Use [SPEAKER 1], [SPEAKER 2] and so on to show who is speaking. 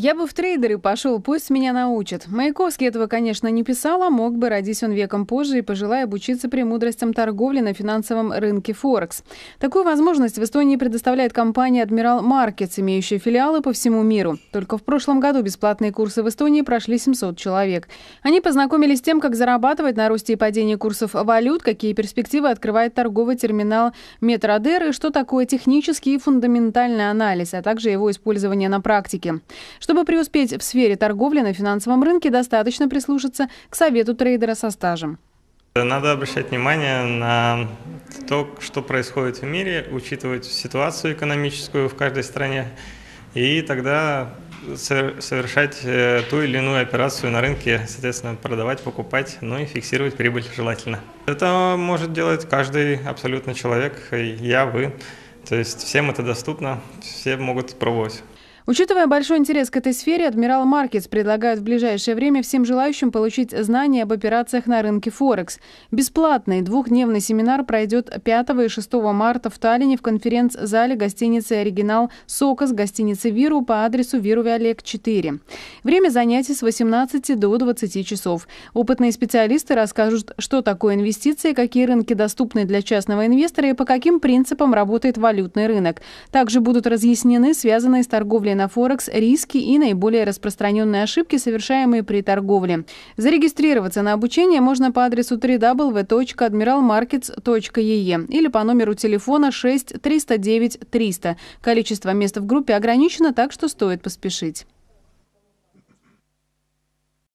[SPEAKER 1] Я бы в трейдеры пошел, пусть меня научат. Маяковский этого, конечно, не писал, а мог бы, родись он веком позже и пожелая обучиться премудростям торговли на финансовом рынке Форекс. Такую возможность в Эстонии предоставляет компания Admiral Markets, имеющая филиалы по всему миру. Только в прошлом году бесплатные курсы в Эстонии прошли 700 человек. Они познакомились с тем, как зарабатывать на росте и падении курсов валют, какие перспективы открывает торговый терминал «Метродер» и что такое технический и фундаментальный анализ, а также его использование на практике. Чтобы преуспеть в сфере торговли на финансовом рынке, достаточно прислушаться к совету трейдера со стажем.
[SPEAKER 2] Надо обращать внимание на то, что происходит в мире, учитывать ситуацию экономическую в каждой стране, и тогда совершать э, ту или иную операцию на рынке, соответственно, продавать, покупать, ну и фиксировать прибыль желательно. Это может делать каждый абсолютно человек, я, вы. То есть всем это доступно, все могут пробовать.
[SPEAKER 1] Учитывая большой интерес к этой сфере, Адмирал Маркетс предлагает в ближайшее время всем желающим получить знания об операциях на рынке Форекс. Бесплатный двухдневный семинар пройдет 5 и 6 марта в Таллине в конференц-зале гостиницы «Оригинал Сокос» гостиницы «Виру» по адресу Вируве Олег 4. Время занятий с 18 до 20 часов. Опытные специалисты расскажут, что такое инвестиции, какие рынки доступны для частного инвестора и по каким принципам работает валютный рынок. Также будут разъяснены связанные с торговлей на Форекс, риски и наиболее распространенные ошибки, совершаемые при торговле. Зарегистрироваться на обучение можно по адресу www.admiralmarkets.ee или по номеру телефона 6 309 300. Количество мест в группе ограничено, так что стоит поспешить.